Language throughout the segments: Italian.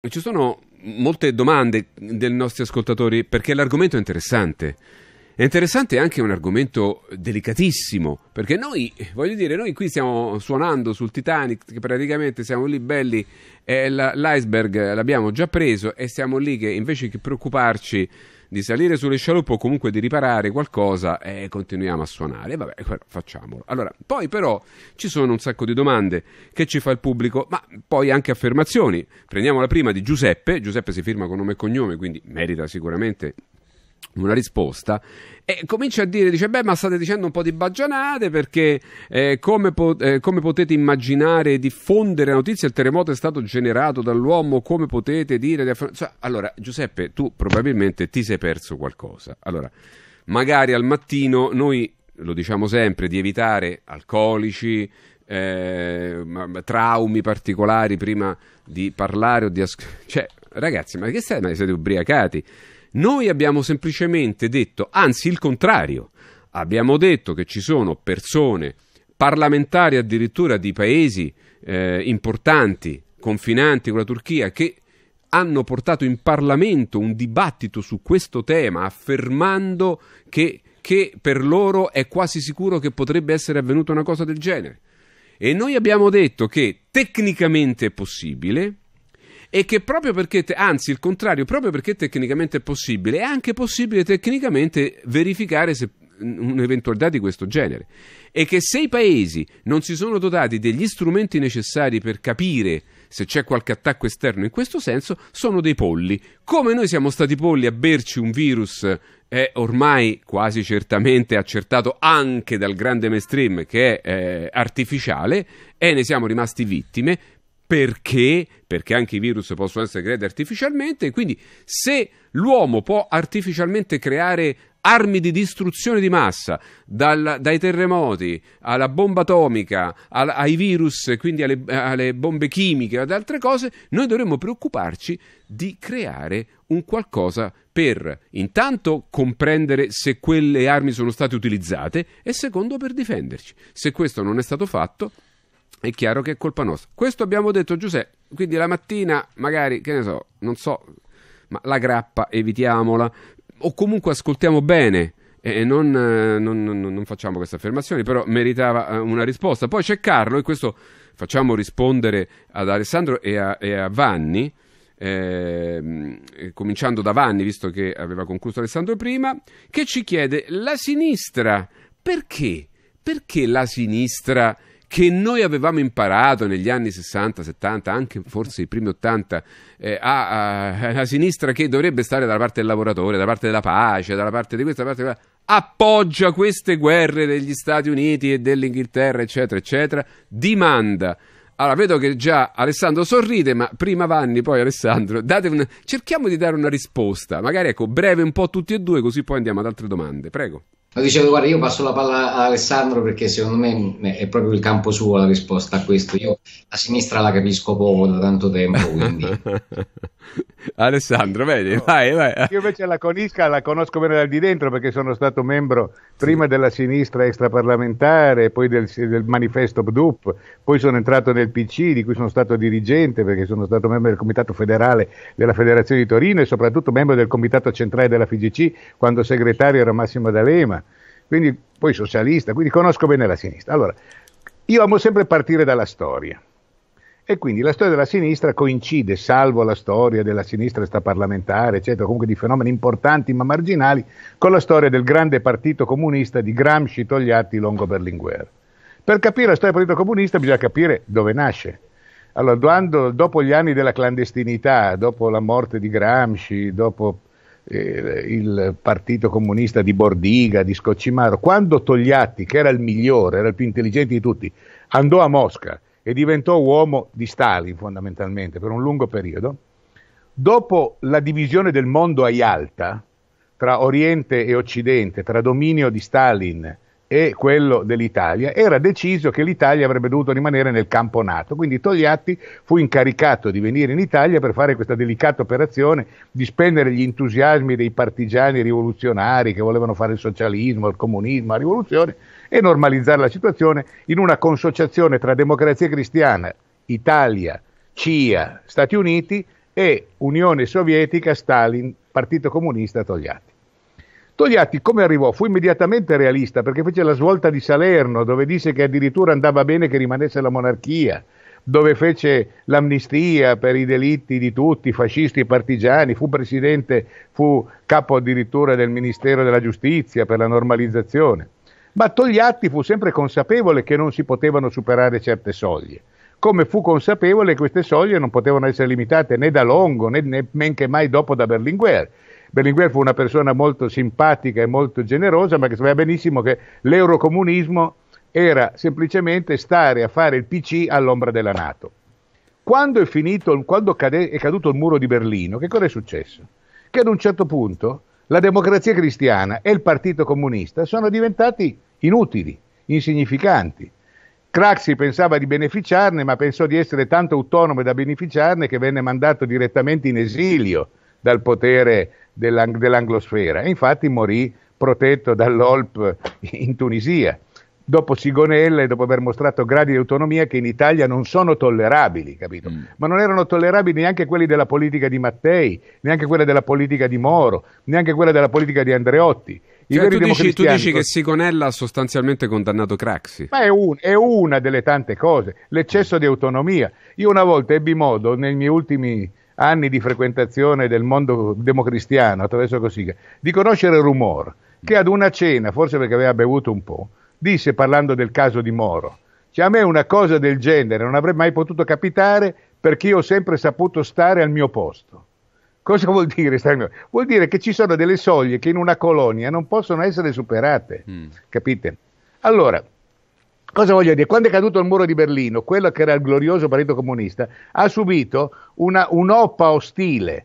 Ci sono molte domande dei nostri ascoltatori perché l'argomento è interessante. È interessante anche un argomento delicatissimo, perché noi, voglio dire, noi qui stiamo suonando sul Titanic, che praticamente siamo lì belli, e l'iceberg l'abbiamo già preso e siamo lì che invece che preoccuparci di salire sulle scialuppe o comunque di riparare qualcosa e eh, continuiamo a suonare. Vabbè, facciamolo. Allora, poi però ci sono un sacco di domande che ci fa il pubblico, ma poi anche affermazioni. Prendiamo la prima di Giuseppe, Giuseppe si firma con nome e cognome, quindi merita sicuramente una risposta e comincia a dire dice beh ma state dicendo un po' di baggianate perché eh, come, po- eh, come, potete immaginare e diffondere la notizia il terremoto è stato generato dall'uomo come potete dire di aff- cioè, allora Giuseppe tu probabilmente ti sei perso qualcosa allora magari al mattino noi lo diciamo sempre di evitare alcolici eh, traumi particolari prima di parlare o di ascoltare cioè ragazzi ma che stai ma siete ubriacati noi abbiamo semplicemente detto, anzi il contrario, abbiamo detto che ci sono persone, parlamentari addirittura di paesi eh, importanti, confinanti con la Turchia, che hanno portato in Parlamento un dibattito su questo tema, affermando che, che per loro è quasi sicuro che potrebbe essere avvenuta una cosa del genere. E noi abbiamo detto che tecnicamente è possibile, e che proprio perché, te, anzi il contrario, proprio perché tecnicamente è possibile, è anche possibile tecnicamente verificare se un'eventualità di questo genere e che se i paesi non si sono dotati degli strumenti necessari per capire se c'è qualche attacco esterno in questo senso, sono dei polli. Come noi siamo stati polli a berci un virus è eh, ormai quasi certamente accertato anche dal grande mainstream che è eh, artificiale e ne siamo rimasti vittime, perché? Perché anche i virus possono essere creati artificialmente, quindi se l'uomo può artificialmente creare armi di distruzione di massa, dal, dai terremoti alla bomba atomica, al, ai virus, quindi alle, alle bombe chimiche, ad altre cose, noi dovremmo preoccuparci di creare un qualcosa per intanto comprendere se quelle armi sono state utilizzate e secondo per difenderci. Se questo non è stato fatto, è chiaro che è colpa nostra. Questo abbiamo detto Giuseppe, quindi la mattina magari, che ne so, non so, ma la grappa evitiamola o comunque ascoltiamo bene e non, eh, non, non, non, facciamo queste affermazioni, però meritava eh, una risposta. Poi c'è Carlo e questo facciamo rispondere ad Alessandro e a, e a Vanni. Eh, cominciando da Vanni, visto che aveva concluso Alessandro prima, che ci chiede la sinistra perché? Perché la sinistra che noi avevamo imparato negli anni 60, 70, anche forse i primi 80, eh, a, a, a, sinistra che dovrebbe stare dalla parte del lavoratore, dalla parte della pace, dalla parte di questa, parte di appoggia queste guerre degli Stati Uniti e dell'Inghilterra, eccetera, eccetera, dimanda. Allora, vedo che già Alessandro sorride, ma prima Vanni, poi Alessandro, una... cerchiamo di dare una risposta, magari ecco, breve un po' tutti e due, così poi andiamo ad altre domande. Prego. Ma dicevo, guarda, io passo la palla ad Alessandro perché secondo me è proprio il campo suo la risposta a questo. Io la sinistra la capisco poco da tanto tempo, quindi... Alessandro, vedi, no. vai, vai. Io invece la Conisca la conosco bene dal di dentro perché sono stato membro prima sì. della sinistra extraparlamentare, poi del, del, manifesto BDUP, poi sono entrato nel PC di cui sono stato dirigente perché sono stato membro del comitato federale della Federazione di Torino e soprattutto membro del comitato centrale della FGC quando segretario era Massimo D'Alema, quindi poi socialista, quindi conosco bene la sinistra. Allora, io amo sempre partire dalla storia e quindi la storia della sinistra coincide, salvo la storia della sinistra parlamentare, eccetera, comunque di fenomeni importanti ma marginali, con la storia del grande partito comunista di Gramsci, Togliatti, Longo Berlinguer. Per capire la storia del partito comunista bisogna capire dove nasce. Allora, quando, dopo gli anni della clandestinità, dopo la morte di Gramsci, dopo eh, il partito comunista di Bordiga, di Scoccimaro, quando Togliatti, che era il migliore, era il più intelligente di tutti, andò a Mosca e diventò uomo di Stalin fondamentalmente per un lungo periodo, dopo la divisione del mondo a Yalta, tra Oriente e Occidente, tra dominio di Stalin e quello dell'Italia, era deciso che l'Italia avrebbe dovuto rimanere nel campo NATO. Quindi Togliatti fu incaricato di venire in Italia per fare questa delicata operazione, di spendere gli entusiasmi dei partigiani rivoluzionari che volevano fare il socialismo, il comunismo, la rivoluzione, e normalizzare la situazione in una consociazione tra democrazia cristiana, Italia, CIA, Stati Uniti e Unione Sovietica, Stalin, Partito Comunista Togliatti. Togliatti come arrivò? Fu immediatamente realista perché fece la svolta di Salerno dove disse che addirittura andava bene che rimanesse la monarchia, dove fece l'amnistia per i delitti di tutti, fascisti e partigiani, fu presidente, fu capo addirittura del Ministero della Giustizia per la normalizzazione ma Togliatti fu sempre consapevole che non si potevano superare certe soglie, come fu consapevole che queste soglie non potevano essere limitate né da Longo né, né men che mai dopo da Berlinguer. Berlinguer fu una persona molto simpatica e molto generosa, ma che sapeva benissimo che l'eurocomunismo era semplicemente stare a fare il PC all'ombra della Nato. Quando è, finito, quando cade, è caduto il muro di Berlino, che cosa è successo? Che ad un certo punto la democrazia cristiana e il partito comunista sono diventati inutili, insignificanti. Craxi pensava di beneficiarne, ma pensò di essere tanto autonomo da beneficiarne che venne mandato direttamente in esilio dal potere dell'ang- dell'anglosfera. E infatti morì protetto dall'OLP in Tunisia dopo Sigonella e dopo aver mostrato gradi di autonomia che in Italia non sono tollerabili, capito? Mm. Ma non erano tollerabili neanche quelli della politica di Mattei, neanche quella della politica di Moro, neanche quella della politica di Andreotti. Cioè, tu, dici, tu, dici, che Sigonella ha sostanzialmente condannato Craxi? Ma è, un, è, una delle tante cose, l'eccesso di autonomia. Io una volta ebbi modo, nei miei ultimi anni di frequentazione del mondo democristiano, attraverso Cosiga, di conoscere Rumor, che ad una cena, forse perché aveva bevuto un po', disse parlando del caso di Moro, cioè, a me una cosa del genere non avrebbe mai potuto capitare perché io ho sempre saputo stare al mio posto. Cosa vuol dire stare al mio posto? Vuol dire che ci sono delle soglie che in una colonia non possono essere superate, mm. capite? Allora, cosa voglio dire? Quando è caduto il muro di Berlino, quello che era il glorioso partito comunista ha subito una, un'oppa ostile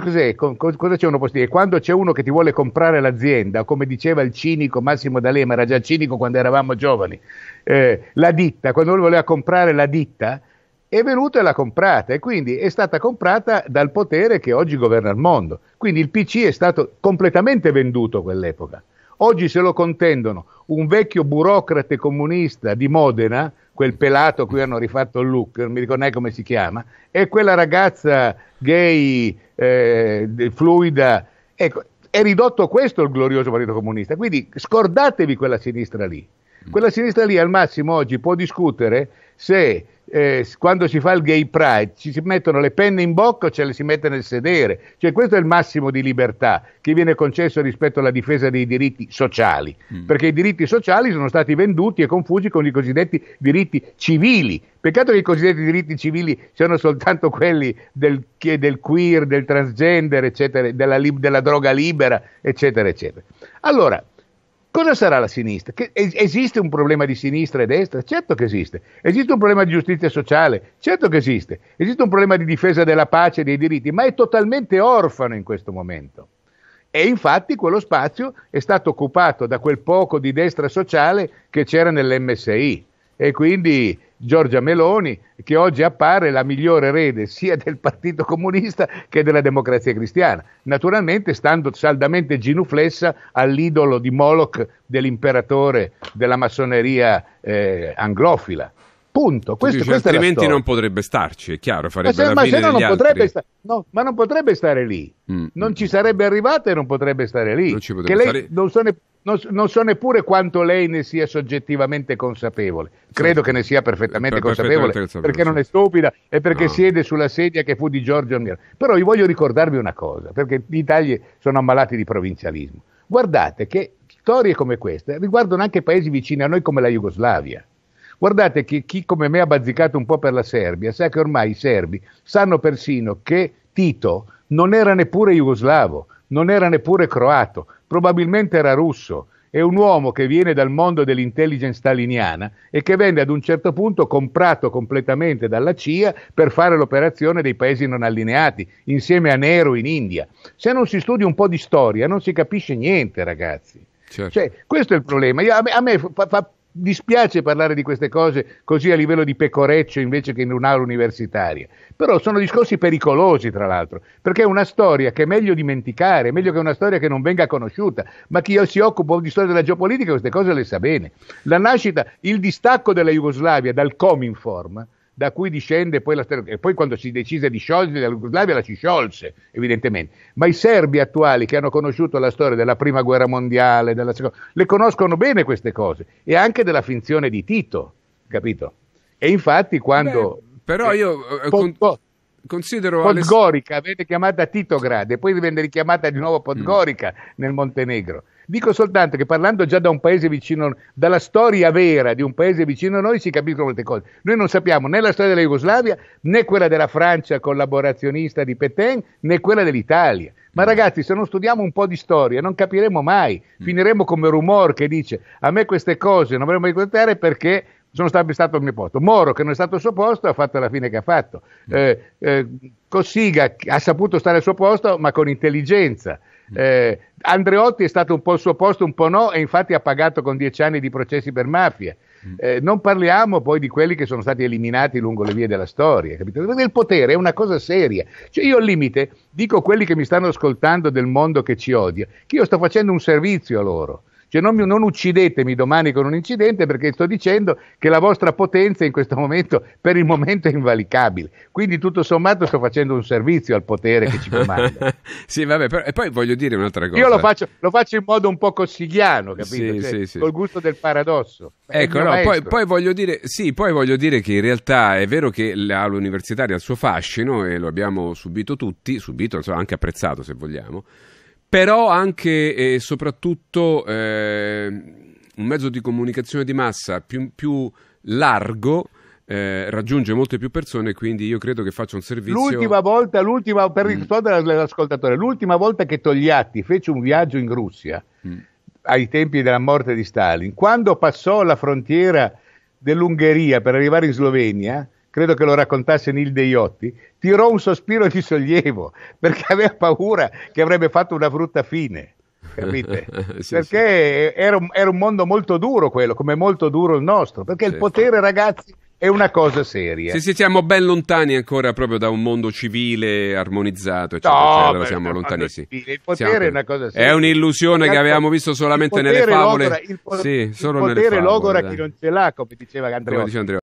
cos'è, cosa c'è uno può dire? Quando c'è uno che ti vuole comprare l'azienda, come diceva il cinico Massimo D'Alema, era già cinico quando eravamo giovani, eh, la ditta, quando lui voleva comprare la ditta, è venuto e l'ha comprata e quindi è stata comprata dal potere che oggi governa il mondo. Quindi il PC è stato completamente venduto a quell'epoca. Oggi se lo contendono un vecchio burocrate comunista di Modena quel pelato a cui hanno rifatto il look, non mi ricordo neanche come si chiama, e quella ragazza gay, eh, fluida, ecco, è ridotto questo il glorioso Partito Comunista, quindi scordatevi quella sinistra lì. Mm. Quella sinistra lì al massimo oggi può discutere se eh, quando si fa il gay pride, ci si mettono le penne in bocca o ce le si mette nel sedere. Cioè, questo è il massimo di libertà che viene concesso rispetto alla difesa dei diritti sociali, mm. perché i diritti sociali sono stati venduti e confusi con i cosiddetti diritti civili. Peccato che i cosiddetti diritti civili siano soltanto quelli del, del queer, del transgender, eccetera, della, della droga libera, eccetera, eccetera. Allora, Cosa sarà la sinistra? Che esiste un problema di sinistra e destra? Certo che esiste. Esiste un problema di giustizia sociale? Certo che esiste. Esiste un problema di difesa della pace e dei diritti, ma è totalmente orfano in questo momento. E infatti quello spazio è stato occupato da quel poco di destra sociale che c'era nell'MSI. E quindi Giorgia Meloni, che oggi appare la migliore erede sia del Partito Comunista che della Democrazia Cristiana, naturalmente stando saldamente ginuflessa all'idolo di Moloch dell'imperatore della massoneria eh, anglofila. Punto. Questo, dici, altrimenti non potrebbe starci, è chiaro, eh, farebbe ma se, ma se no non potrebbe, sta- no, ma non potrebbe stare lì. Mm. Non ci sarebbe arrivata e non potrebbe stare lì. Non ci potrebbe che stare... non, so ne- non, non so neppure quanto lei ne sia soggettivamente consapevole. Credo sì. che ne sia perfettamente, eh, per, consapevole, perfettamente perché non è stupida e perché no. siede sulla sedia che fu di Giorgio Amir. Però io voglio ricordarvi una cosa, perché gli Italiani sono ammalati di provincialismo. Guardate che storie come queste riguardano anche paesi vicini a noi come la Jugoslavia. Guardate che chi come me ha bazzicato un po' per la Serbia sa che ormai i serbi sanno persino che Tito non era neppure jugoslavo, non era neppure croato, probabilmente era russo. È un uomo che viene dal mondo dell'intelligence staliniana e che venne ad un certo punto comprato completamente dalla CIA per fare l'operazione dei paesi non allineati, insieme a Nero in India. Se non si studia un po' di storia non si capisce niente, ragazzi. Certo. Cioè, questo è il problema. Io, a me, a me fa, fa dispiace parlare di queste cose così a livello di pecoreccio invece che in un'aula universitaria, però sono discorsi pericolosi tra l'altro, perché è una storia che è meglio dimenticare, è meglio che una storia che non venga conosciuta, ma chi si occupa di storia della geopolitica queste cose le sa bene. La nascita, il distacco della Jugoslavia dal Cominform da cui discende poi la e poi quando si decise di sciogliere la Jugoslavia la si sciolse, evidentemente. Ma i serbi attuali che hanno conosciuto la storia della prima guerra mondiale, della seconda, le conoscono bene queste cose e anche della finzione di Tito, capito? E infatti quando Beh, però eh, io eh, con, considero Podgorica, Aless- avete chiamata Titograd e poi venne richiamata di nuovo Podgorica mm. nel Montenegro. Dico soltanto che parlando già da un paese vicino, dalla storia vera di un paese vicino a noi si capiscono molte cose. Noi non sappiamo né la storia della Jugoslavia, né quella della Francia collaborazionista di Petain, né quella dell'Italia. Ma mm. ragazzi, se non studiamo un po' di storia non capiremo mai, mm. finiremo come Rumor che dice a me queste cose non vorremmo ricordare perché sono stato, al mio posto. Moro, che non è stato al suo posto, ha fatto la fine che ha fatto. Mm. Eh, eh, Cossiga ha saputo stare al suo posto, ma con intelligenza. Mm. Eh, Andreotti è stato un po' al suo posto, un po' no, e infatti ha pagato con dieci anni di processi per mafia. Mm. Eh, non parliamo poi di quelli che sono stati eliminati lungo le vie della storia, capito? il potere è una cosa seria. Cioè io al limite dico a quelli che mi stanno ascoltando del mondo che ci odia, che io sto facendo un servizio a loro. Cioè non, mi, non, uccidetemi domani con un incidente perché sto dicendo che la vostra potenza in questo momento, per il momento, è invalicabile. Quindi tutto sommato sto facendo un servizio al potere che ci comanda. sì, vabbè, però, e poi voglio dire un'altra cosa. Io lo faccio, lo faccio in modo un po' cossigliano, capito? Sì, cioè, sì, sì. Col gusto del paradosso. Ecco, no, poi, poi, voglio dire, sì, poi voglio dire che in realtà è vero che l'universitaria ha il suo fascino e lo abbiamo subito tutti, subito, insomma, anche apprezzato se vogliamo però anche e soprattutto eh, un mezzo di comunicazione di massa più, più largo. Eh, raggiunge molte più persone, quindi io credo che faccia un servizio. L'ultima volta, l'ultima, per mm. rispondere all'ascoltatore, l'ultima volta che Togliatti fece un viaggio in Russia, mm. ai tempi della morte di Stalin, quando passò la frontiera dell'Ungheria per arrivare in Slovenia, credo che lo raccontasse Nil Deiotti, tirò un sospiro di sollievo perché aveva paura che avrebbe fatto una brutta fine. Capite? sì, perché sì. Era, un, era, un, mondo molto duro quello, come molto duro il nostro, perché sì. il potere, ragazzi, è una cosa seria. Sì, sì, siamo ben lontani ancora proprio da un mondo civile armonizzato, eccetera, no, eccetera. Siamo lontanissimi. Il potere siamo... è una cosa seria. È un'illusione che avevamo visto solamente nelle favole. Logora, il, po- sì, il potere nelle favole, logora dai. chi non ce l'ha, come diceva Andrea.